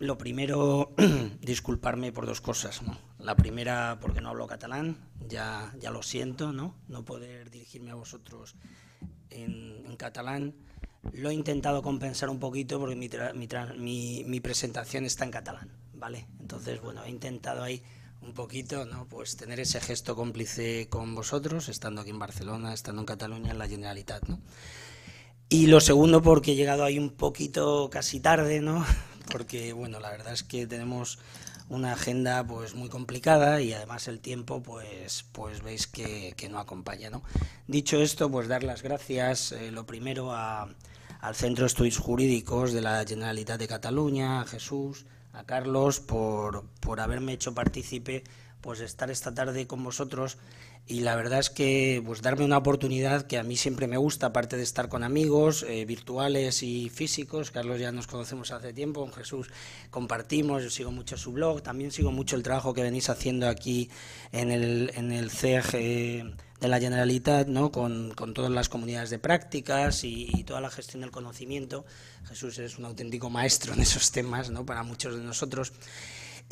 Lo primero, disculparme por dos cosas. La primera, porque no hablo catalán, ya, ya lo siento, ¿no? no poder dirigirme a vosotros en, catalán. Lo he intentado compensar un poquito porque mi, presentación está en catalán, ¿vale? Entonces, bueno, he intentado ahí un poquito, ¿no? Pues tener ese gesto cómplice con vosotros, estando aquí en Barcelona, estando en Cataluña, en la Generalitat, ¿no? Y lo segundo, porque he llegado ahí un poquito casi tarde, ¿no? porque bueno, la verdad es que tenemos una agenda pues muy complicada y además el tiempo pues pues veis que, que no acompaña. ¿no? Dicho esto, pues dar las gracias eh, lo primero al Centro de Estudios Jurídicos de la Generalitat de Cataluña, a Jesús, a Carlos por, por haberme hecho partícipe pues estar esta tarde con vosotros y la verdad es que pues darme una oportunidad que a mí siempre me gusta, aparte de estar con amigos eh, virtuales y físicos, Carlos ya nos conocemos hace tiempo, con Jesús compartimos, yo sigo mucho su blog, también sigo mucho el trabajo que venís haciendo aquí en el, en CEG eh, de la Generalitat, ¿no? Con, todas las comunidades de prácticas y, toda la gestión del conocimiento. Jesús es un auténtico maestro en esos temas ¿no? para muchos de nosotros.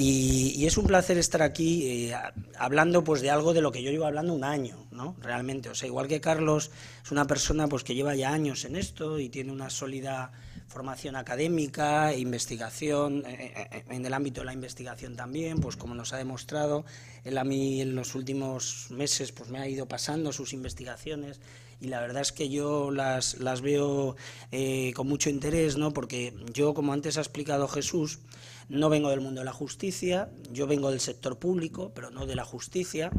Y, es un placer estar aquí eh, hablando pues, de algo de lo que yo llevo hablando un año, ¿no? Realmente. O sea, igual que Carlos es una persona pues, que lleva ya años en esto y tiene una sólida formación académica, investigación, eh, eh, en el ámbito de la investigación también, pues como nos ha demostrado, él a mí en los últimos meses pues, me ha ido pasando sus investigaciones y la verdad es que yo las, las veo con mucho interés, ¿no? Porque yo, como antes ha explicado Jesús, no vengo del mundo de la justicia, yo vengo del sector público, pero no de la justicia.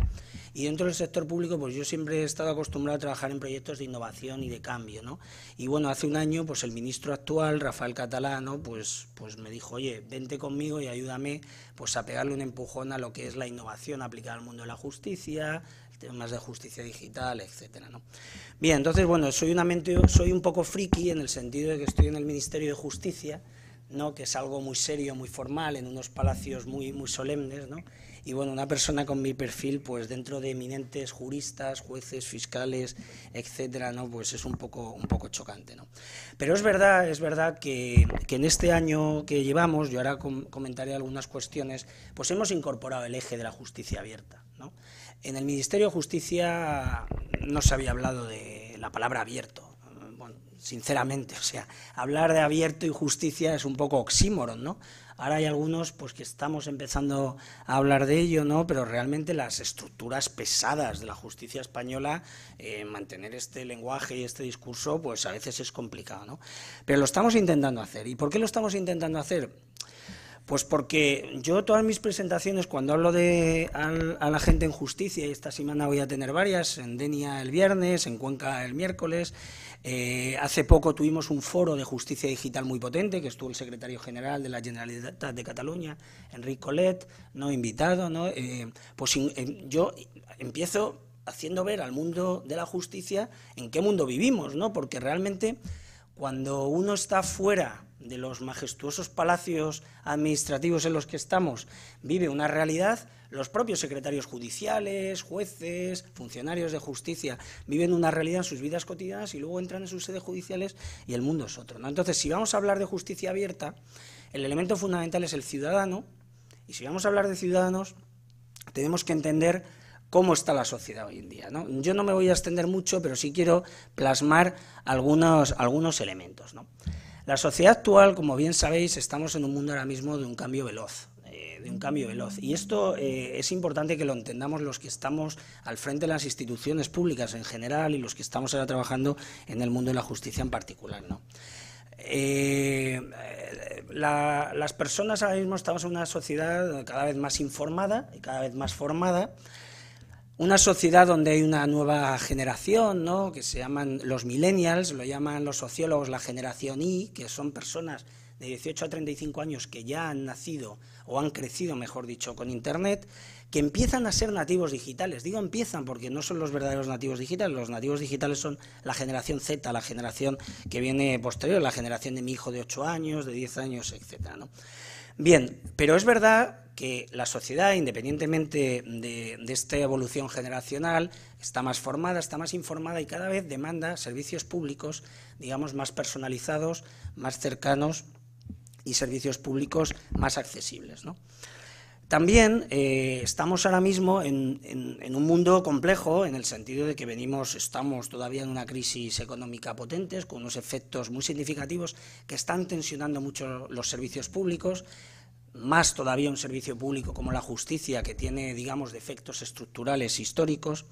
Y dentro del sector público, pues yo siempre he estado acostumbrado a trabajar en proyectos de innovación y de cambio, Y bueno, hace un año, pues el ministro actual, Rafael Catalano, pues, pues me dijo, oye, vente conmigo y ayúdame pues a pegarle un empujón a lo que es la innovación aplicada al mundo de la justicia, temas de justicia digital, etcétera, Bien, entonces, bueno, soy, soy un poco friki en el sentido de que estoy en el Ministerio de Justicia, ¿no? que es algo muy serio, muy formal, en unos palacios muy, muy solemnes. Y bueno, una persona con mi perfil, pues dentro de eminentes juristas, jueces, fiscales, etcétera, ¿no? pues es un poco, un poco chocante. ¿no? Pero es verdad, es verdad que, en este año que llevamos, yo ahora comentaré algunas cuestiones, pues hemos incorporado el eje de la justicia abierta. ¿no? En el Ministerio de Justicia no se había hablado de la palabra abierto sinceramente. O sea, hablar de abierto y justicia es un poco oxímoron, ¿no? Ahora hay algunos pues, que estamos empezando a hablar de ello, ¿no? pero realmente las estructuras pesadas de la justicia española, eh, mantener este lenguaje y este discurso, pues a veces es complicado. ¿no? Pero lo estamos intentando hacer. ¿Y por qué lo estamos intentando hacer? Pues porque yo todas mis presentaciones, cuando hablo de a la gente en justicia, y esta semana voy a tener varias, en Denia el viernes, en Cuenca el miércoles, eh, hace poco tuvimos un foro de justicia digital muy potente, que estuvo el secretario general de la Generalitat de Cataluña, Enrique Colet, no invitado, ¿no? Eh, pues em, yo empiezo haciendo ver al mundo de la justicia en qué mundo vivimos, ¿no? Porque realmente cuando uno está fuera de los majestuosos palacios administrativos en los que estamos vive una realidad, los propios secretarios judiciales, jueces, funcionarios de justicia viven una realidad en sus vidas cotidianas y luego entran en sus sedes judiciales y el mundo es otro. ¿no? Entonces, si vamos a hablar de justicia abierta, el elemento fundamental es el ciudadano y si vamos a hablar de ciudadanos, tenemos que entender cómo está la sociedad hoy en día. ¿no? Yo no me voy a extender mucho, pero sí quiero plasmar algunos, algunos elementos. La sociedad actual, como bien sabéis, estamos en un mundo ahora mismo de un cambio veloz eh, de un cambio veloz. Y esto eh, es importante que lo entendamos los que estamos al frente de las instituciones públicas en general y los que estamos ahora trabajando en el mundo de la justicia en particular. Eh, las personas ahora mismo estamos en una sociedad cada vez más informada y cada vez más formada una sociedad donde hay una nueva generación, ¿no? que se llaman los millennials, lo llaman los sociólogos la generación Y, que son personas de 18 a 35 años que ya han nacido o han crecido, mejor dicho, con Internet, que empiezan a ser nativos digitales. Digo empiezan porque no son los verdaderos nativos digitales, los nativos digitales son la generación Z, la generación que viene posterior, la generación de mi hijo de 8 años, de 10 años, etc. Bien, pero es verdad que la sociedad, independientemente de, esta evolución generacional, está más formada, está más informada y cada vez demanda servicios públicos, digamos, más personalizados, más cercanos y servicios públicos más accesibles. ¿no? También eh, estamos ahora mismo en, en, un mundo complejo en el sentido de que venimos, estamos todavía en una crisis económica potente, con unos efectos muy significativos que están tensionando mucho los servicios públicos, más todavía un servicio público como la justicia que tiene, digamos, defectos estructurales históricos.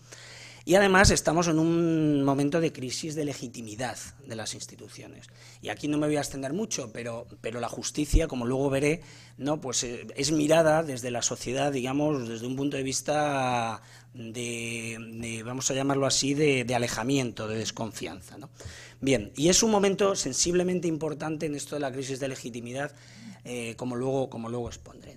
Y además estamos en un momento de crisis de legitimidad de las instituciones. Y aquí no me voy a extender mucho, pero, pero la justicia, como luego veré, ¿no? pues eh, es mirada desde la sociedad, digamos, desde un punto de vista de, vamos a llamarlo así, de, alejamiento, de desconfianza. Bien, y es un momento sensiblemente importante en esto de la crisis de legitimidad, eh, como, luego, como luego expondré.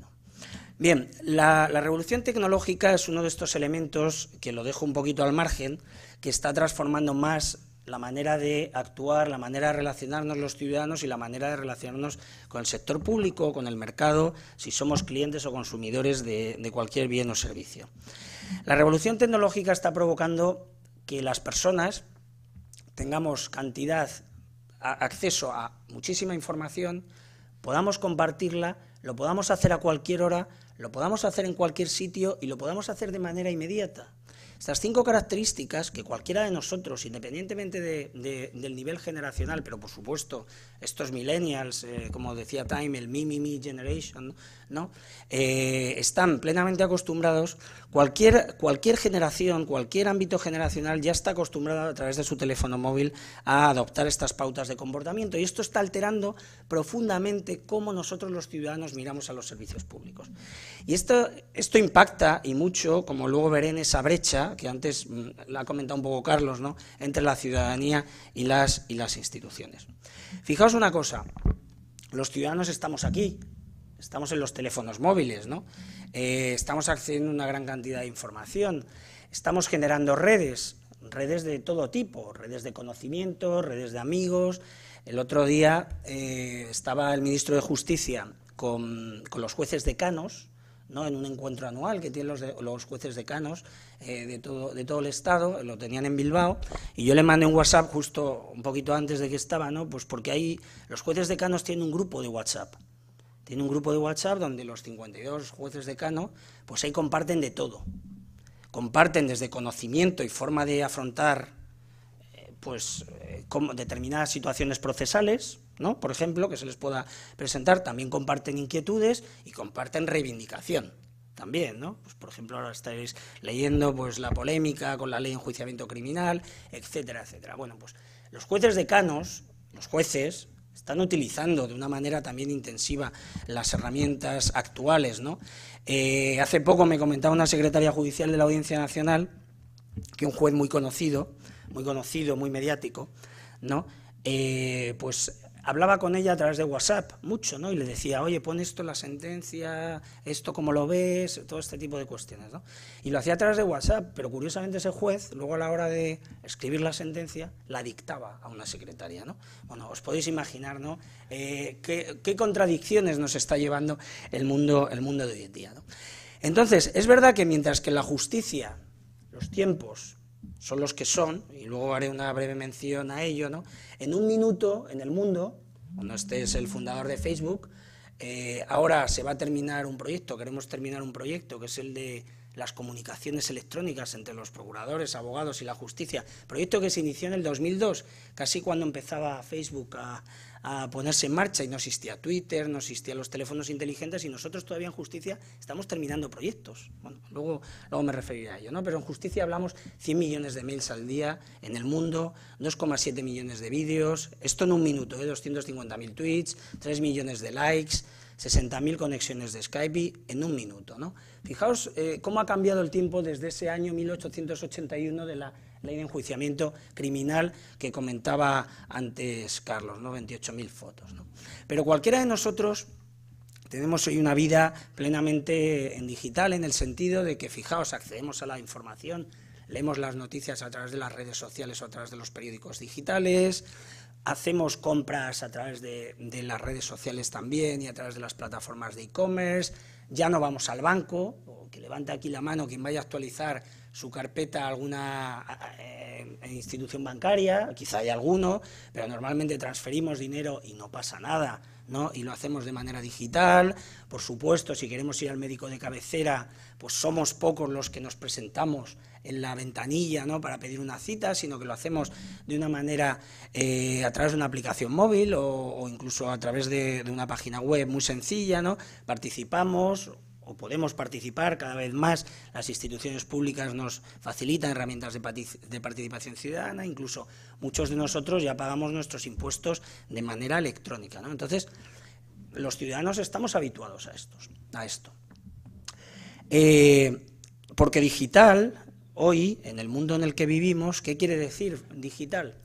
Bien, la, revolución tecnológica es uno de estos elementos que lo dejo un poquito al margen, que está transformando más la manera de actuar, la manera de relacionarnos los ciudadanos y la manera de relacionarnos con el sector público, con el mercado, si somos clientes o consumidores de, cualquier bien o servicio. La revolución tecnológica está provocando que las personas tengamos cantidad, acceso a muchísima información, podamos compartirla, lo podamos hacer a cualquier hora lo podamos hacer en cualquier sitio y lo podamos hacer de manera inmediata. Estas cinco características que cualquiera de nosotros, independientemente del nivel generacional, pero por supuesto estos millennials, eh, como decía Time, el mi, mi, generation, ¿no? Eh, están plenamente acostumbrados, cualquier, cualquier generación, cualquier ámbito generacional ya está acostumbrado a través de su teléfono móvil a adoptar estas pautas de comportamiento y esto está alterando profundamente cómo nosotros los ciudadanos miramos a los servicios públicos. Y esto, esto impacta y mucho, como luego veré en esa brecha, que antes mm, la ha comentado un poco Carlos, ¿no? entre la ciudadanía y las, y las instituciones. Fijaos una cosa, los ciudadanos estamos aquí, estamos en los teléfonos móviles, ¿no? Eh, estamos accediendo a una gran cantidad de información, estamos generando redes, redes de todo tipo, redes de conocimiento, redes de amigos. El otro día eh, estaba el ministro de Justicia con, con los jueces decanos, en un encuentro anual que tienen los, jueces decanos eh, de, todo, de todo el Estado, eh, lo tenían en Bilbao, y yo le mandé un WhatsApp justo un poquito antes de que estaba, ¿no? pues porque ahí los jueces decanos tienen un grupo de WhatsApp. Tienen un grupo de WhatsApp donde los 52 jueces decanos, pues ahí comparten de todo. Comparten desde conocimiento y forma de afrontar eh, pues, determinadas situaciones procesales, por ejemplo, que se les pueda presentar, también comparten inquietudes y comparten reivindicación también, ¿no? Pues, por ejemplo, ahora estáis leyendo pues, la polémica con la ley de enjuiciamiento criminal, etcétera, etcétera. Bueno, pues los jueces decanos, los jueces, están utilizando de una manera también intensiva las herramientas actuales, ¿no? Eh, hace poco me comentaba una secretaria judicial de la Audiencia Nacional que un juez muy conocido, muy conocido, muy mediático, ¿no? Eh, pues hablaba con ella a través de WhatsApp mucho, ¿no? Y le decía, oye, pon esto en la sentencia, esto como lo ves, todo este tipo de cuestiones, ¿no? Y lo hacía a través de WhatsApp, pero curiosamente ese juez, luego a la hora de escribir la sentencia, la dictaba a una secretaria, ¿no? Bueno, os podéis imaginar, ¿no? Eh, qué, contradicciones nos está llevando el mundo, el mundo de hoy en día, ¿no? Entonces, es verdad que mientras que la justicia, los tiempos, son los que son, y luego haré una breve mención a ello, ¿no? En un minuto, en el mundo, cuando este es el fundador de Facebook, eh, ahora se va a terminar un proyecto, queremos terminar un proyecto que es el de las comunicaciones electrónicas entre los procuradores, abogados y la justicia, proyecto que se inició en el 2002, casi cuando empezaba Facebook a, a ponerse en marcha y no existía Twitter, no existían los teléfonos inteligentes y nosotros todavía en justicia estamos terminando proyectos. Bueno, luego, luego me referiré a ello, ¿no? Pero en justicia hablamos 100 millones de mails al día en el mundo, 2,7 millones de vídeos, esto en un minuto, ¿eh? 250.000 tweets, 3 millones de likes, 60.000 conexiones de Skype en un minuto, ¿no? Fijaos eh, cómo ha cambiado el tiempo desde ese año 1881 de la ley de enjuiciamiento criminal que comentaba antes Carlos, ¿no? 28.000 fotos. Pero cualquiera de nosotros tenemos hoy una vida plenamente en digital, en el sentido de que, fijaos, accedemos a la información, leemos las noticias a través de las redes sociales o a través de los periódicos digitales, hacemos compras a través de, de, las redes sociales también y a través de las plataformas de e-commerce, ya no vamos al banco, o que levante aquí la mano quien vaya a actualizar su carpeta a alguna eh, institución bancaria, quizá hay alguno, pero normalmente transferimos dinero y no pasa nada, ¿no? Y lo hacemos de manera digital. Por supuesto, si queremos ir al médico de cabecera, pues somos pocos los que nos presentamos en la ventanilla ¿no? para pedir una cita, sino que lo hacemos de una manera eh, a través de una aplicación móvil o, incluso a través de, de, una página web muy sencilla, ¿no? Participamos, podemos participar cada vez más. Las instituciones públicas nos facilitan herramientas de, participación ciudadana, incluso muchos de nosotros ya pagamos nuestros impuestos de manera electrónica. Entonces, los ciudadanos estamos habituados a, estos, a esto. Eh, porque digital, hoy, en el mundo en el que vivimos, ¿qué quiere decir digital?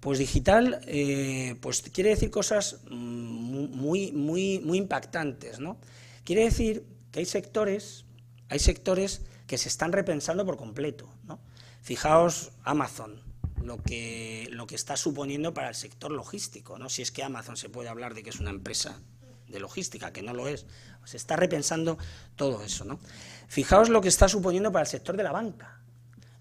Pues digital eh, pues quiere decir cosas mm, muy, muy, muy impactantes, ¿no? Quiere decir que hay sectores, hay sectores que se están repensando por completo. ¿no? Fijaos Amazon, lo que, lo que está suponiendo para el sector logístico, ¿no? si es que Amazon se puede hablar de que es una empresa de logística, que no lo es. Se está repensando todo eso. ¿no? Fijaos lo que está suponiendo para el sector de la banca.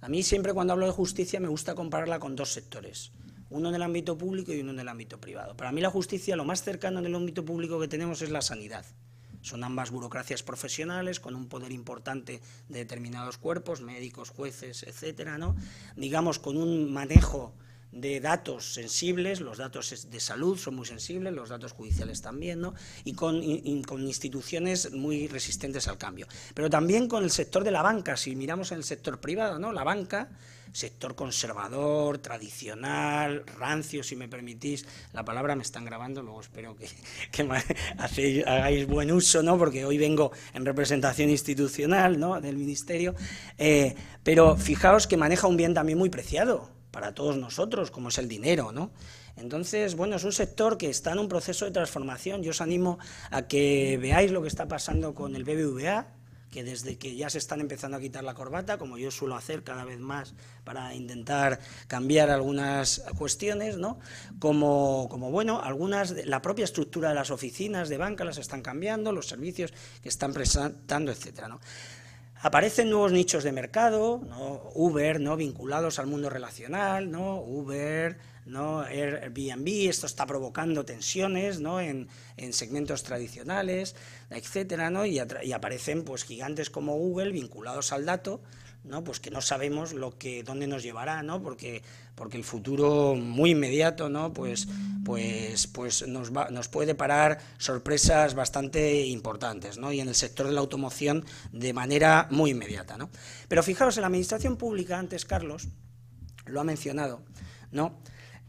A mí siempre cuando hablo de justicia me gusta compararla con dos sectores, uno en el ámbito público y uno en el ámbito privado. Para mí la justicia lo más cercano en el ámbito público que tenemos es la sanidad. Son ambas burocracias profesionales con un poder importante de determinados cuerpos, médicos, jueces, etcétera, ¿no? Digamos, con un manejo de datos sensibles, los datos de salud son muy sensibles, los datos judiciales también, ¿no? y, con, instituciones muy resistentes al cambio. Pero también con el sector de la banca, si miramos en el sector privado, ¿no? la banca, sector conservador, tradicional, rancio, si me permitís, la palabra me están grabando, luego espero que, hagáis buen uso, ¿no? porque hoy vengo en representación institucional ¿no? del Ministerio, eh, pero fijaos que maneja un bien también muy preciado, para todos nosotros, como es el dinero, ¿no? Entonces, bueno, es un sector que está en un proceso de transformación. Yo os animo a que veáis lo que está pasando con el BBVA, que desde que ya se están empezando a quitar la corbata, como yo suelo hacer cada vez más para intentar cambiar algunas cuestiones, ¿no? como, bueno, algunas, la propia estructura de las oficinas de banca las están cambiando, los servicios que están presentando, etcétera. ¿no? Aparecen nuevos nichos de mercado, ¿no? Uber, ¿no? vinculados al mundo relacional, ¿no? Uber, ¿no? Airbnb, esto está provocando tensiones ¿no? en, segmentos tradicionales, etcétera, ¿no? Y, aparecen pues gigantes como Google vinculados al dato, ¿no? Pues que no sabemos lo que, dónde nos llevará, ¿no? Porque porque el futuro muy inmediato, ¿no? Pues, pues, pues nos, nos puede parar sorpresas bastante importantes, ¿no? Y en el sector de la automoción de manera muy inmediata, Pero fijaros, en la administración pública, antes Carlos lo ha mencionado, ¿no?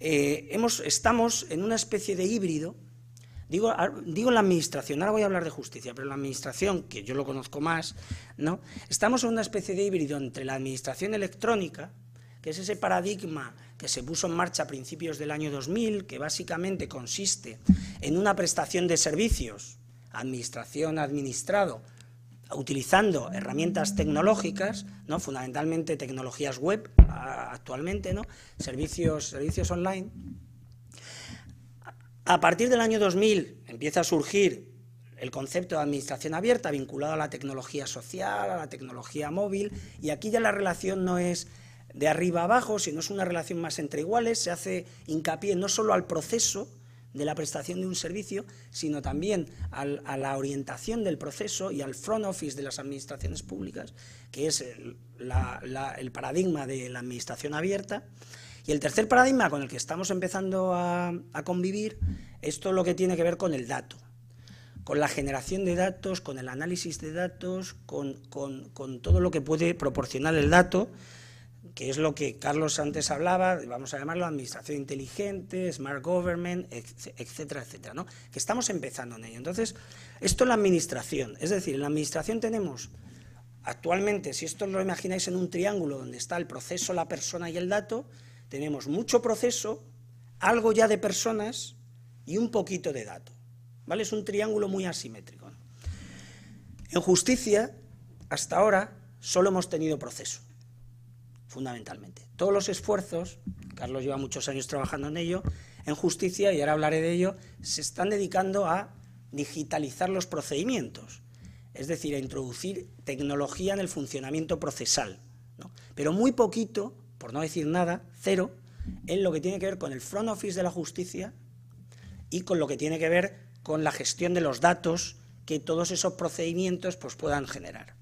Eh, hemos, estamos en una especie de híbrido, digo, ah, digo la administración, ahora voy a hablar de justicia, pero la administración, que yo lo conozco más, ¿no? Estamos en una especie de híbrido entre la administración electrónica, que es ese paradigma que se puso en marcha a principios del año 2000, que básicamente consiste en una prestación de servicios, administración administrado, utilizando herramientas tecnológicas, ¿no? fundamentalmente tecnologías web actualmente, ¿no? servicios, servicios online. A partir del año 2000 empieza a surgir el concepto de administración abierta vinculado a la tecnología social, a la tecnología móvil, y aquí ya la relación no es de arriba abajo, si no es una relación más entre iguales, se hace hincapié no solo al proceso de la prestación de un servicio, sino también a la orientación del proceso y al front office de las administraciones públicas, que es el, paradigma de la administración abierta. Y el tercer paradigma con el que estamos empezando a, convivir es todo lo que tiene que ver con el dato con la generación de datos, con el análisis de datos, con, todo lo que puede proporcionar el dato que es lo que Carlos antes hablaba, vamos a llamarlo administración inteligente, smart government, etcétera, etcétera, ¿no? que estamos empezando en ello. Entonces, esto es la administración, es decir, en la administración tenemos actualmente, si esto lo imagináis en un triángulo donde está el proceso, la persona y el dato, tenemos mucho proceso, algo ya de personas y un poquito de dato. ¿vale? Es un triángulo muy asimétrico. En justicia, hasta ahora, solo hemos tenido proceso fundamentalmente. Todos los esfuerzos, Carlos lleva muchos años trabajando en ello, en justicia, y ahora hablaré de ello, se están dedicando a digitalizar los procedimientos, es decir, a introducir tecnología en el funcionamiento procesal, pero muy poquito, por no decir nada, cero, en lo que tiene que ver con el front office de la justicia y con lo que tiene que ver con la gestión de los datos que todos esos procedimientos pues, puedan generar.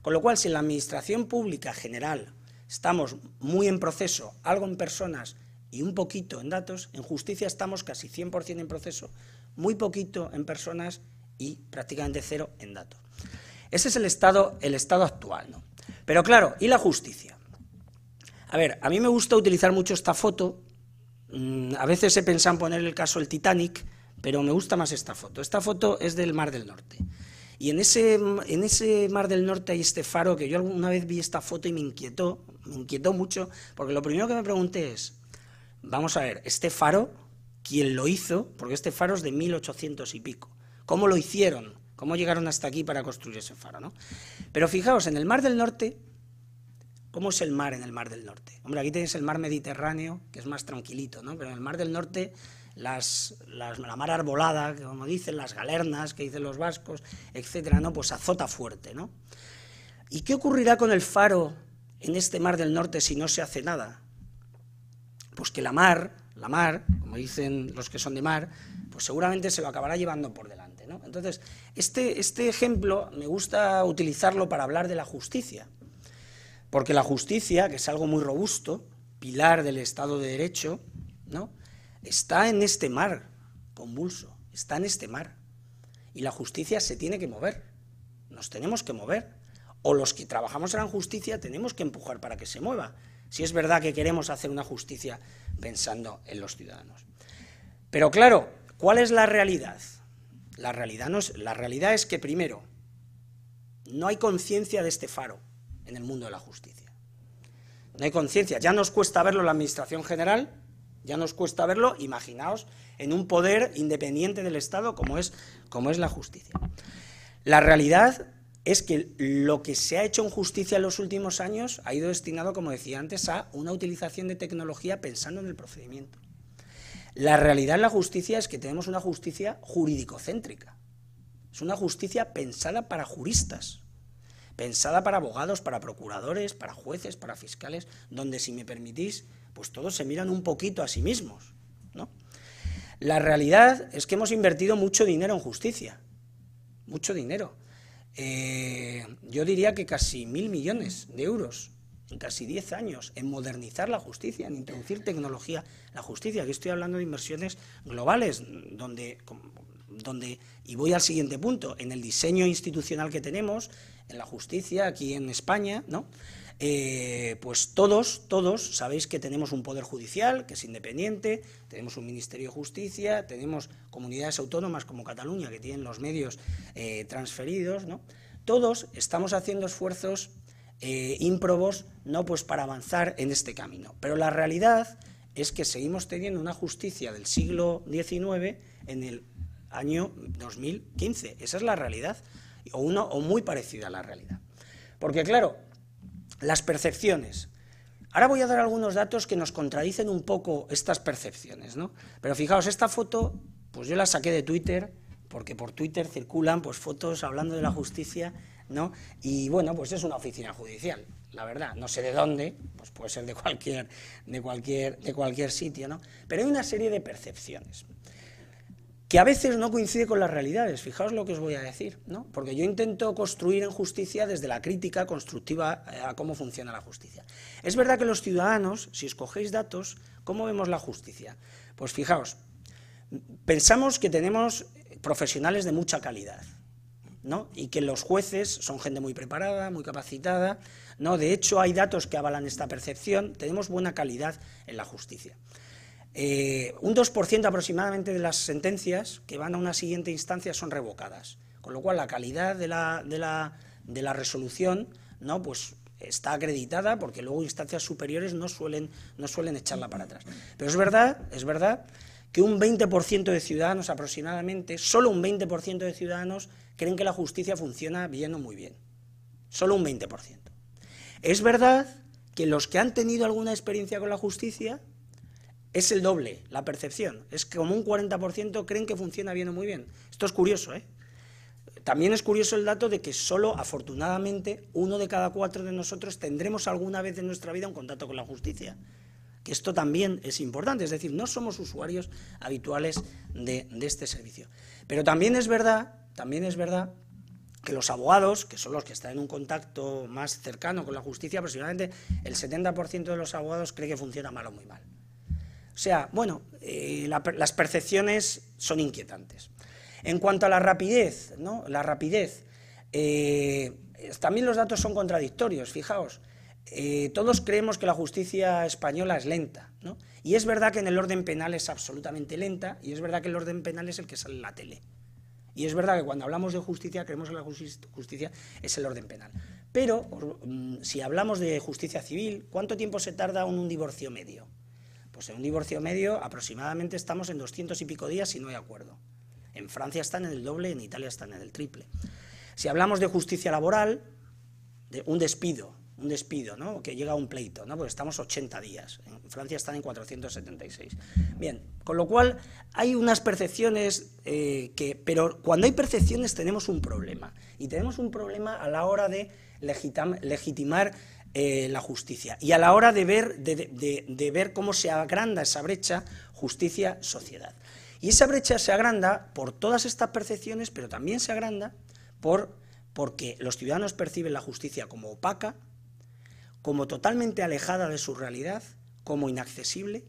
Con lo cual, si la Administración Pública General estamos muy en proceso, algo en personas y un poquito en datos. En justicia estamos casi 100% en proceso, muy poquito en personas y prácticamente cero en datos. Ese es el estado, el estado actual. Pero claro, ¿y la justicia? A ver, a mí me gusta utilizar mucho esta foto. Mm, a veces se pensado en poner el caso del Titanic, pero me gusta más esta foto. Esta foto es del Mar del Norte. Y en ese, en ese Mar del Norte hay este faro que yo alguna vez vi esta foto y me inquietó, me inquietó mucho, porque lo primero que me pregunté es, vamos a ver, este faro, ¿quién lo hizo? Porque este faro es de 1800 y pico. ¿Cómo lo hicieron? ¿Cómo llegaron hasta aquí para construir ese faro? ¿no? Pero fijaos, en el Mar del Norte, ¿cómo es el mar en el Mar del Norte? Hombre, aquí tenéis el mar Mediterráneo, que es más tranquilito, ¿no? Pero en el Mar del Norte las, la mar arbolada, como dicen, las galernas que dicen los vascos, etcétera, ¿no? Pues azota fuerte, ¿no? ¿Y qué ocurrirá con el faro en este mar del norte si no se hace nada? Pues que la mar, la mar, como dicen los que son de mar, pues seguramente se lo acabará llevando por delante. ¿no? Entonces, este, este ejemplo me gusta utilizarlo para hablar de la justicia, porque la justicia, que es algo muy robusto, pilar del Estado de Derecho, ¿no? está en este mar convulso, está en este mar. Y la justicia se tiene que mover, nos tenemos que mover. O los que trabajamos en la justicia tenemos que empujar para que se mueva, si es verdad que queremos hacer una justicia pensando en los ciudadanos. Pero claro, ¿cuál es la realidad? La realidad, es, la realidad es que primero, no hay conciencia de este faro en el mundo de la justicia. No hay conciencia, ya nos cuesta verlo la Administración General, ya nos cuesta verlo, imaginaos, en un poder independiente del Estado como es, es la justicia. La realidad es que lo que se ha hecho en justicia en los últimos años ha ido destinado, como decía antes, a una utilización de tecnología pensando en el procedimiento. La realidad en la justicia es que tenemos una justicia jurídico-céntrica. Es una justicia pensada para juristas, pensada para abogados, para procuradores, para jueces, para fiscales, donde, si me permitís, pues todos se miran un poquito a sí mismos. ¿no? La realidad es que hemos invertido mucho dinero en justicia, mucho dinero. Eh, yo diría que casi mil millones de euros en casi diez años en modernizar la justicia, en introducir tecnología la justicia. Aquí estoy hablando de inversiones globales, donde, donde, y voy al siguiente punto, en el diseño institucional que tenemos, en la justicia aquí en España, ¿no? Eh, pues todos, todos sabéis que tenemos un poder judicial que es independiente, tenemos un Ministerio de Justicia, tenemos comunidades autónomas como Cataluña que tienen los medios eh, transferidos, ¿no? Todos estamos haciendo esfuerzos eh, ímprobos, no pues para avanzar en este camino, pero la realidad es que seguimos teniendo una justicia del siglo XIX en el año 2015. Esa es la realidad, o, o muy parecida a la realidad. Porque claro, las percepciones. Ahora voy a dar algunos datos que nos contradicen un poco estas percepciones, ¿no? Pero fijaos, esta foto, pues yo la saqué de Twitter, porque por Twitter circulan pues, fotos hablando de la justicia, ¿no? Y bueno, pues es una oficina judicial, la verdad, no sé de dónde, pues puede ser de cualquier, de cualquier, de cualquier sitio, ¿no? Pero hay una serie de percepciones que a veces no coincide con las realidades. Fijaos lo que os voy a decir, ¿no? Porque yo intento construir en justicia desde la crítica constructiva eh, a cómo funciona la justicia. Es verdad que los ciudadanos, si escogéis datos, ¿cómo vemos la justicia? Pues fijaos, pensamos que tenemos profesionales de mucha calidad, ¿no? Y que los jueces son gente muy preparada, muy capacitada, ¿no? De hecho, hay datos que avalan esta percepción, tenemos buena calidad en la justicia. Eh, un 2% aproximadamente de las sentencias que van a una siguiente instancia son revocadas, con lo cual la calidad de la, resolución ¿no? pues está acreditada porque luego instancias superiores no suelen, no suelen echarla para atrás. Pero es verdad, es verdad que un 20% de ciudadanos aproximadamente, solo un 20% de ciudadanos creen que la justicia funciona bien o muy bien. Solo un 20%. Es verdad que los que han tenido alguna experiencia con la justicia es el doble la percepción. Es que como un 40% creen que funciona bien o muy bien. Esto es curioso, ¿eh? También es curioso el dato de que solo, afortunadamente, uno de cada cuatro de nosotros tendremos alguna vez en nuestra vida un contacto con la justicia. Que esto también es importante, es decir, no somos usuarios habituales de, este servicio. Pero también es verdad, también es verdad que los abogados, que son los que están en un contacto más cercano con la justicia, aproximadamente el 70% de los abogados cree que funciona mal o muy mal. O sea, bueno, eh, las percepciones son inquietantes. En cuanto a la rapidez, ¿no? La rapidez. Eh, también los datos son contradictorios, fijaos. Eh, todos creemos que la justicia española es lenta, ¿no? Y es verdad que en el orden penal es absolutamente lenta, y es verdad que el orden penal es el que sale en la tele. Y es verdad que cuando hablamos de justicia, creemos que la justicia es el orden penal. Pero mm, si hablamos de justicia civil, ¿cuánto tiempo se tarda en un divorcio medio? Pues en un divorcio medio aproximadamente estamos en 200 y pico días si no hay acuerdo. En Francia están en el doble, en Italia están en el triple. Si hablamos de justicia laboral, de un despido, un despido, ¿no? que llega a un pleito, ¿no? porque estamos 80 días, en Francia están en 476. Bien, con lo cual hay unas percepciones eh, que, pero cuando hay percepciones tenemos un problema, y tenemos un problema a la hora de legitimar eh, la justicia. Y a la hora de ver, ver cómo se agranda esa brecha justicia-sociedad. Y esa brecha se agranda por todas estas percepciones, pero también se agranda porque los ciudadanos perciben la justicia como opaca, como totalmente alejada de su realidad, como inaccesible.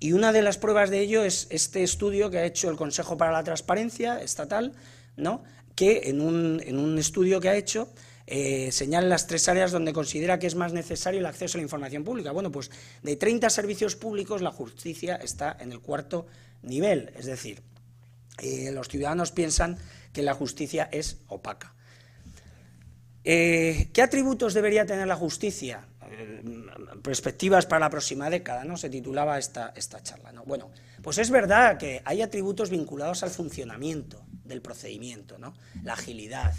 Y una de las pruebas de ello es este estudio que ha hecho el Consejo para la Transparencia Estatal, ¿no? que en un estudio que ha hecho eh, señala las tres áreas donde considera que es más necesario el acceso a la información pública. Bueno, pues de 30 servicios públicos la justicia está en el cuarto nivel, es decir, eh, los ciudadanos piensan que la justicia es opaca. Eh, ¿Qué atributos debería tener la justicia? perspectivas para la próxima década, ¿no? Se titulaba esta, charla, ¿no? Bueno, pues es verdad que hay atributos vinculados al funcionamiento del procedimiento, ¿no? La agilidad,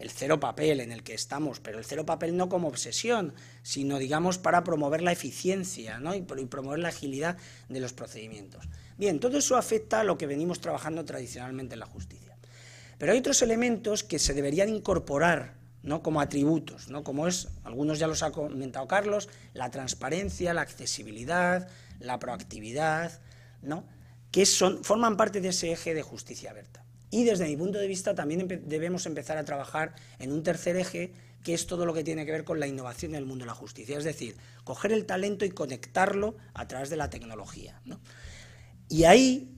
el cero papel en el que estamos, pero el cero papel no como obsesión, sino digamos para promover la eficiencia y, promover la agilidad de los procedimientos. Bien, todo eso afecta a lo que venimos trabajando tradicionalmente en la justicia. Pero hay otros elementos que se deberían incorporar ¿no? como atributos, ¿no? como es, algunos ya los ha comentado Carlos, la transparencia, la accesibilidad, la proactividad, ¿no? que son, forman parte de ese eje de justicia abierta. Y desde mi punto de vista también debemos empezar a trabajar en un tercer eje, que es todo lo que tiene que ver con la innovación en el mundo de la justicia. Es decir, coger el talento y conectarlo a través de la tecnología. Y ahí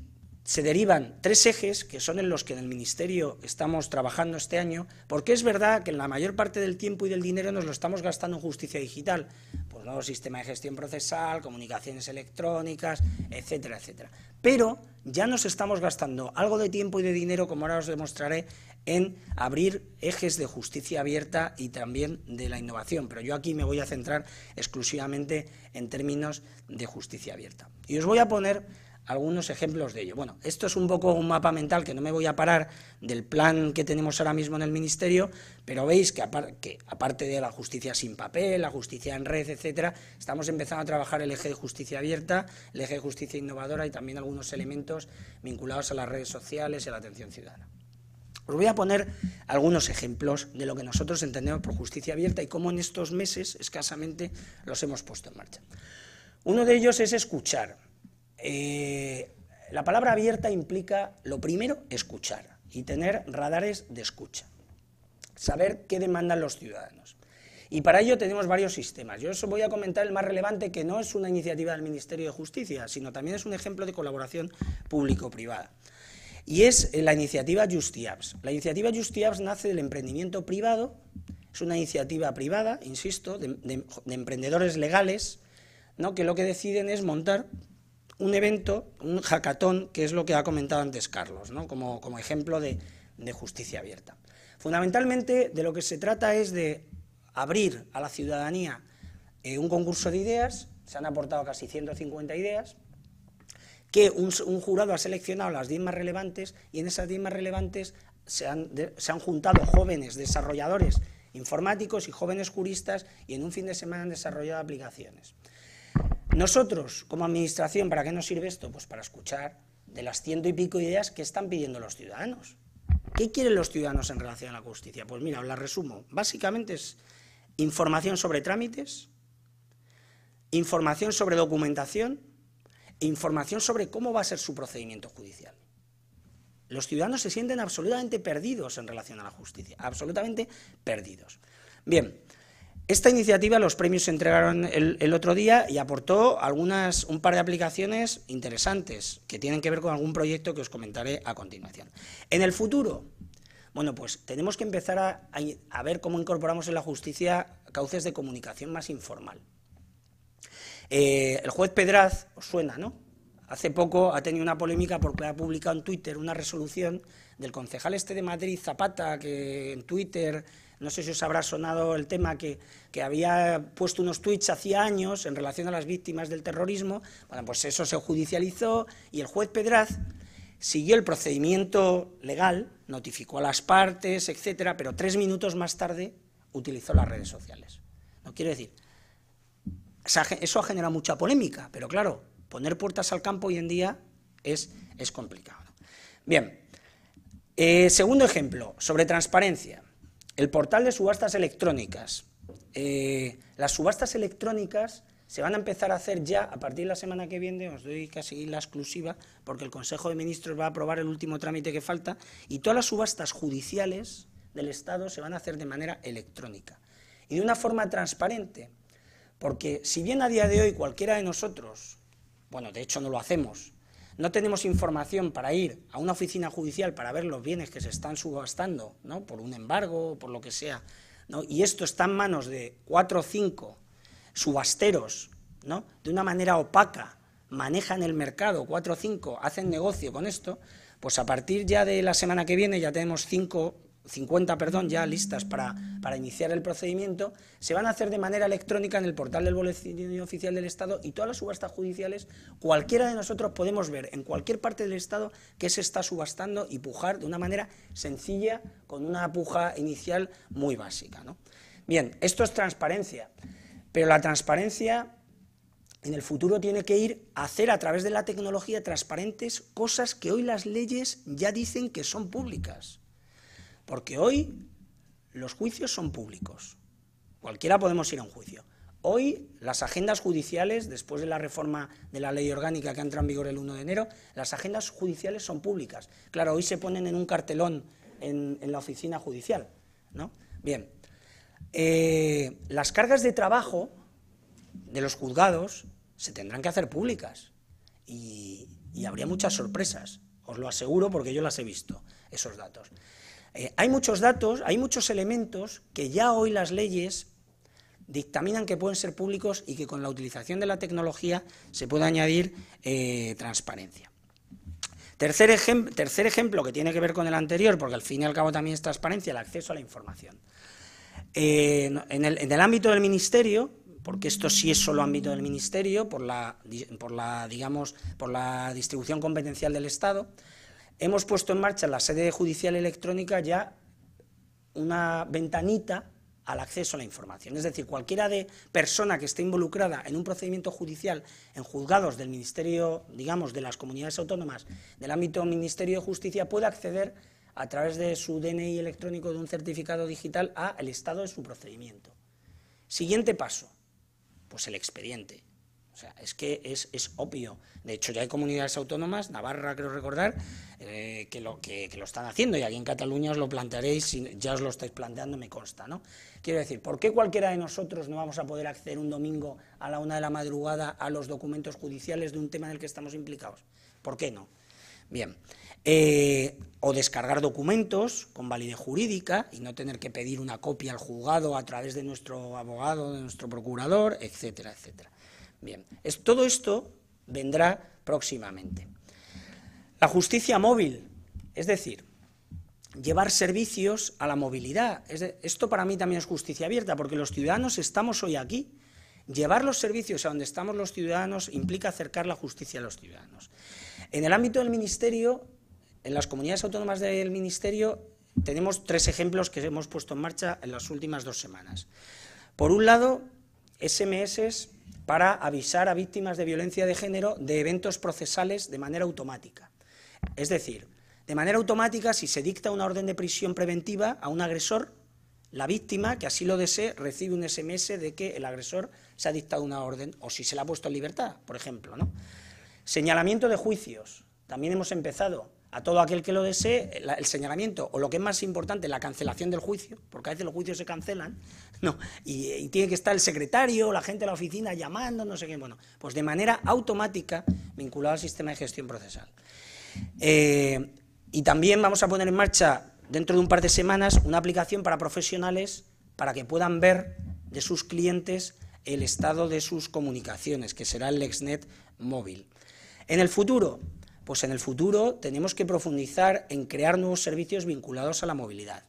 se derivan tres ejes que son en los que en el Ministerio estamos trabajando este año, porque es verdad que en la mayor parte del tiempo y del dinero nos lo estamos gastando en justicia digital, pues no, sistema de gestión procesal, comunicaciones electrónicas, etcétera, etcétera pero ya nos estamos gastando algo de tiempo y de dinero, como ahora os demostraré, en abrir ejes de justicia abierta y también de la innovación. Pero yo aquí me voy a centrar exclusivamente en términos de justicia abierta. Y os voy a poner algunos ejemplos de ello. Bueno, esto es un poco un mapa mental que no me voy a parar del plan que tenemos ahora mismo en el Ministerio, pero veis que, aparte de la justicia sin papel, la justicia en red, etcétera, estamos empezando a trabajar el eje de justicia abierta, el eje de justicia innovadora y también algunos elementos vinculados a las redes sociales y a la atención ciudadana. Os voy a poner algunos ejemplos de lo que nosotros entendemos por justicia abierta y cómo en estos meses escasamente los hemos puesto en marcha. Uno de ellos es escuchar. Eh, la palabra abierta implica, lo primero, escuchar y tener radares de escucha, saber qué demandan los ciudadanos. Y para ello tenemos varios sistemas. Yo os voy a comentar el más relevante, que no es una iniciativa del Ministerio de Justicia, sino también es un ejemplo de colaboración público-privada. Y es eh, la iniciativa Justiapps. La iniciativa Justiapps nace del emprendimiento privado, es una iniciativa privada, insisto, de, emprendedores legales, ¿no? que lo que deciden es montar un evento, un jacatón, que es lo que ha comentado antes Carlos, ¿no? como, ejemplo de, justicia abierta. Fundamentalmente, de lo que se trata es de abrir a la ciudadanía eh, un concurso de ideas, se han aportado casi 150 ideas, que un, jurado ha seleccionado las 10 más relevantes y en esas 10 más relevantes se han, juntado jóvenes desarrolladores informáticos y jóvenes juristas y en un fin de semana han desarrollado aplicaciones. Nosotros, como administración, ¿para qué nos sirve esto? Pues para escuchar de las ciento y pico ideas que están pidiendo los ciudadanos. ¿Qué quieren los ciudadanos en relación a la justicia? Pues mira, os la resumo. Básicamente es información sobre trámites, información sobre documentación e información sobre cómo va a ser su procedimiento judicial. Los ciudadanos se sienten absolutamente perdidos en relación a la justicia, absolutamente perdidos. Bien, esta iniciativa, los premios se entregaron el, otro día y aportó algunas, un par de aplicaciones interesantes que tienen que ver con algún proyecto que os comentaré a continuación. En el futuro, bueno, pues tenemos que empezar a, ver cómo incorporamos en la justicia cauces de comunicación más informal. Eh, el juez Pedraz, os suena, ¿no? Hace poco ha tenido una polémica porque ha publicado en Twitter una resolución del concejal este de Madrid, Zapata, que en Twitter no sé si os habrá sonado el tema que, había puesto unos tweets hacía años en relación a las víctimas del terrorismo, bueno, pues eso se judicializó y el juez Pedraz siguió el procedimiento legal, notificó a las partes, etcétera, pero tres minutos más tarde utilizó las redes sociales. No quiero decir, eso ha generado mucha polémica, pero claro, poner puertas al campo hoy en día es, es complicado. Bien, eh, segundo ejemplo, sobre transparencia. El portal de subastas electrónicas. Eh, las subastas electrónicas se van a empezar a hacer ya a partir de la semana que viene, os doy casi la exclusiva, porque el Consejo de Ministros va a aprobar el último trámite que falta, y todas las subastas judiciales del Estado se van a hacer de manera electrónica y de una forma transparente, porque si bien a día de hoy cualquiera de nosotros, bueno, de hecho no lo hacemos, no tenemos información para ir a una oficina judicial para ver los bienes que se están subastando, ¿no? por un embargo o por lo que sea, ¿no? y esto está en manos de cuatro o cinco subasteros, ¿no? de una manera opaca, manejan el mercado, cuatro o cinco hacen negocio con esto, pues a partir ya de la semana que viene ya tenemos cinco 50, perdón, ya listas para, para, iniciar el procedimiento, se van a hacer de manera electrónica en el portal del Boletín Oficial del Estado y todas las subastas judiciales, cualquiera de nosotros podemos ver en cualquier parte del Estado que se está subastando y pujar de una manera sencilla, con una puja inicial muy básica. ¿no? Bien, esto es transparencia, pero la transparencia en el futuro tiene que ir a hacer a través de la tecnología transparentes cosas que hoy las leyes ya dicen que son públicas. Porque hoy los juicios son públicos. Cualquiera podemos ir a un juicio. Hoy las agendas judiciales, después de la reforma de la ley orgánica que entra en vigor el 1 de enero, las agendas judiciales son públicas. Claro, hoy se ponen en un cartelón en, la oficina judicial. ¿no? Bien, eh, las cargas de trabajo de los juzgados se tendrán que hacer públicas y, y habría muchas sorpresas, os lo aseguro porque yo las he visto, esos datos. Eh, hay muchos datos, hay muchos elementos que ya hoy las leyes dictaminan que pueden ser públicos y que con la utilización de la tecnología se puede añadir eh, transparencia. Tercer, ejemplo que tiene que ver con el anterior, porque al fin y al cabo también es transparencia, el acceso a la información. Eh, en, el, ámbito del ministerio, porque esto sí es solo ámbito del ministerio, por la digamos, por la distribución competencial del Estado, Hemos puesto en marcha en la sede judicial electrónica ya una ventanita al acceso a la información. Es decir, cualquiera de persona que esté involucrada en un procedimiento judicial en juzgados del Ministerio, digamos, de las comunidades autónomas del ámbito Ministerio de Justicia puede acceder a través de su DNI electrónico de un certificado digital al estado de su procedimiento. Siguiente paso, pues el expediente. O sea, es que es, obvio. De hecho, ya hay comunidades autónomas, Navarra creo recordar, eh, que, lo, que, lo están haciendo y aquí en Cataluña os lo plantearéis, si ya os lo estáis planteando, me consta. ¿no? Quiero decir, ¿por qué cualquiera de nosotros no vamos a poder acceder un domingo a la una de la madrugada a los documentos judiciales de un tema en el que estamos implicados? ¿Por qué no? Bien. Eh, o descargar documentos con validez jurídica y no tener que pedir una copia al juzgado a través de nuestro abogado, de nuestro procurador, etcétera, etcétera. Bien, es, todo esto vendrá próximamente. La justicia móvil, es decir, llevar servicios a la movilidad. esto para mí también es justicia abierta, porque los ciudadanos estamos hoy aquí. Llevar los servicios a donde estamos los ciudadanos implica acercar la justicia a los ciudadanos. En el ámbito del Ministerio, en las comunidades autónomas del Ministerio, tenemos tres ejemplos que hemos puesto en marcha en las últimas dos semanas. Por un lado, SMS para avisar a víctimas de violencia de género de eventos procesales de manera automática. Es decir, de manera automática, si se dicta una orden de prisión preventiva a un agresor, la víctima, que así lo desee, recibe un SMS de que el agresor se ha dictado una orden o si se le ha puesto en libertad, por ejemplo. Señalamiento de juicios. También hemos empezado a todo aquel que lo desee el señalamiento, o lo que es más importante, la cancelación del juicio, porque a veces los juicios se cancelan, no, y, tiene que estar el secretario, la gente de la oficina llamando, no sé qué, bueno, pues de manera automática vinculado al sistema de gestión procesal. Eh, y también vamos a poner en marcha, dentro de un par de semanas, una aplicación para profesionales para que puedan ver de sus clientes el estado de sus comunicaciones, que será el LexNet móvil. En el futuro, pues en el futuro tenemos que profundizar en crear nuevos servicios vinculados a la movilidad.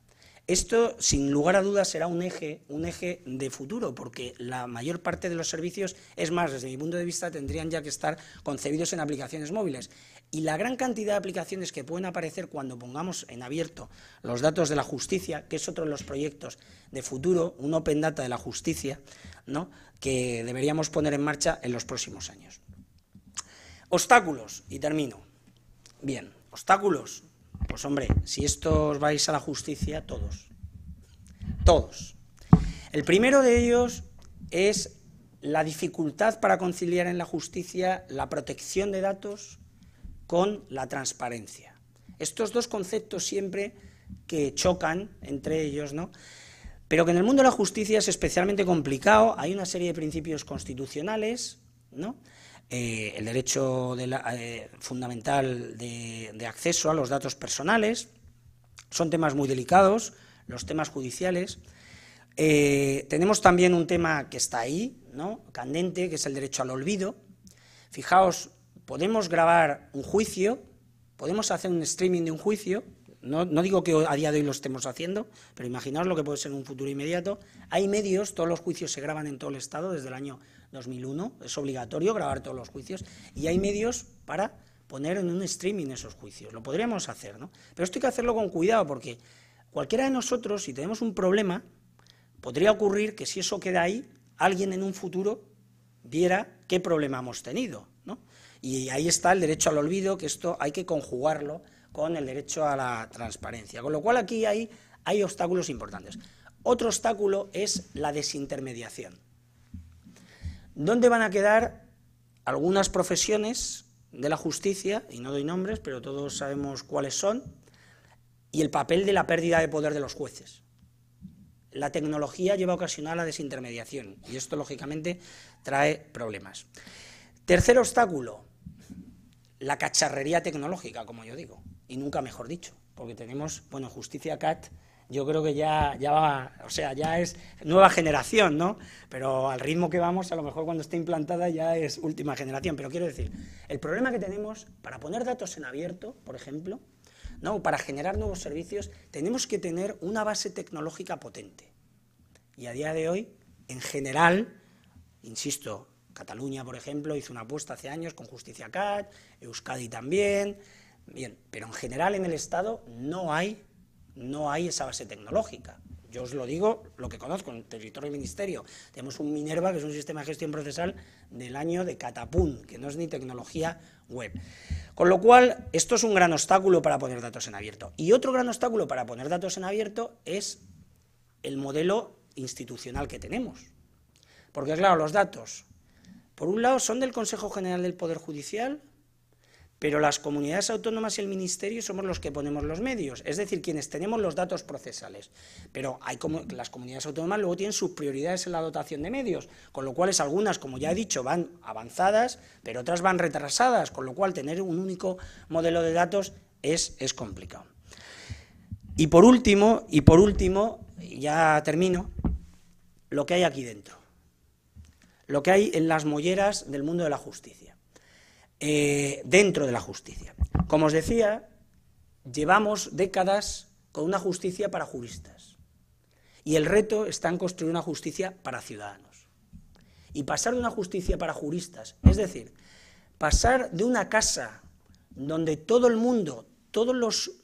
Esto, sin lugar a dudas, será un eje, un eje de futuro, porque la mayor parte de los servicios, es más, desde mi punto de vista, tendrían ya que estar concebidos en aplicaciones móviles. Y la gran cantidad de aplicaciones que pueden aparecer cuando pongamos en abierto los datos de la justicia, que es otro de los proyectos de futuro, un Open Data de la justicia, ¿no? que deberíamos poner en marcha en los próximos años. Obstáculos, y termino. Bien, obstáculos. Pues hombre, si estos vais a la justicia, todos. Todos. El primero de ellos es la dificultad para conciliar en la justicia la protección de datos con la transparencia. Estos dos conceptos siempre que chocan entre ellos, ¿no? Pero que en el mundo de la justicia es especialmente complicado, hay una serie de principios constitucionales, ¿no? Eh, el derecho de eh, fundamental de, acceso a los datos personales. Son temas muy delicados, los temas judiciales. Eh, tenemos también un tema que está ahí, ¿no? candente, que es el derecho al olvido. Fijaos, podemos grabar un juicio, podemos hacer un streaming de un juicio, no, no, digo que a día de hoy lo estemos haciendo, pero imaginaos lo que puede ser en un futuro inmediato. Hay medios, todos los juicios se graban en todo el Estado desde el año 2001, es obligatorio grabar todos los juicios y hay medios para poner en un streaming esos juicios. Lo podríamos hacer, ¿no? Pero esto hay que hacerlo con cuidado porque cualquiera de nosotros, si tenemos un problema, podría ocurrir que si eso queda ahí, alguien en un futuro viera qué problema hemos tenido, ¿no? Y ahí está el derecho al olvido, que esto hay que conjugarlo con el derecho a la transparencia. Con lo cual aquí hay, hay obstáculos importantes. Otro obstáculo es la desintermediación. ¿Dónde van a quedar algunas profesiones de la justicia? Y no doy nombres, pero todos sabemos cuáles son. Y el papel de la pérdida de poder de los jueces. La tecnología lleva a la desintermediación y esto, lógicamente, trae problemas. Tercer obstáculo, la cacharrería tecnológica, como yo digo, y nunca mejor dicho, porque tenemos, bueno, Justicia CAT yo creo que ya, ya va, o sea, ya es nueva generación, ¿no? Pero al ritmo que vamos, a lo mejor cuando esté implantada ya es última generación. Pero quiero decir, el problema que tenemos para poner datos en abierto, por ejemplo, ¿no? para generar nuevos servicios, tenemos que tener una base tecnológica potente. Y a día de hoy, en general, insisto, Cataluña, por ejemplo, hizo una apuesta hace años con Justicia CAT, Euskadi también, bien, pero en general en el Estado no hay no hay esa base tecnológica. Yo os lo digo, lo que conozco, en el territorio del ministerio. Tenemos un Minerva, que es un sistema de gestión procesal del año de Catapum, que no es ni tecnología web. Con lo cual, esto es un gran obstáculo para poner datos en abierto. Y otro gran obstáculo para poner datos en abierto es el modelo institucional que tenemos. Porque, claro, los datos, por un lado, son del Consejo General del Poder Judicial, pero las comunidades autónomas y el Ministerio somos los que ponemos los medios, es decir, quienes tenemos los datos procesales. Pero hay las comunidades autónomas luego tienen sus prioridades en la dotación de medios, con lo cual algunas, como ya he dicho, van avanzadas, pero otras van retrasadas, con lo cual tener un único modelo de datos es, es complicado. Y por último, y por último, ya termino, lo que hay aquí dentro, lo que hay en las molleras del mundo de la justicia. Eh, dentro de la justicia. Como os decía, llevamos décadas con una justicia para juristas. Y el reto está en construir una justicia para ciudadanos. Y pasar de una justicia para juristas, es decir, pasar de una casa donde todo el mundo, todas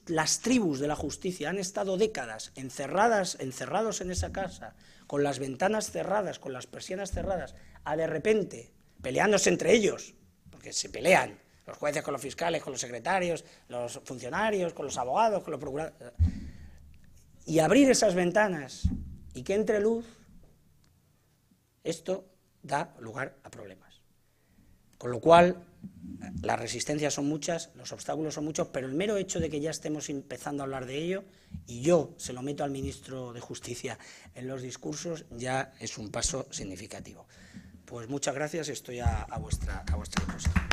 las tribus de la justicia han estado décadas encerradas, encerrados en esa casa, con las ventanas cerradas, con las persianas cerradas, a de repente peleándose entre ellos, porque se pelean los jueces con los fiscales, con los secretarios, los funcionarios, con los abogados, con los procuradores. Y abrir esas ventanas y que entre luz, esto da lugar a problemas. Con lo cual, las resistencias son muchas, los obstáculos son muchos, pero el mero hecho de que ya estemos empezando a hablar de ello, y yo se lo meto al ministro de Justicia en los discursos, ya es un paso significativo. Pues muchas gracias, y estoy a vuestra disposición.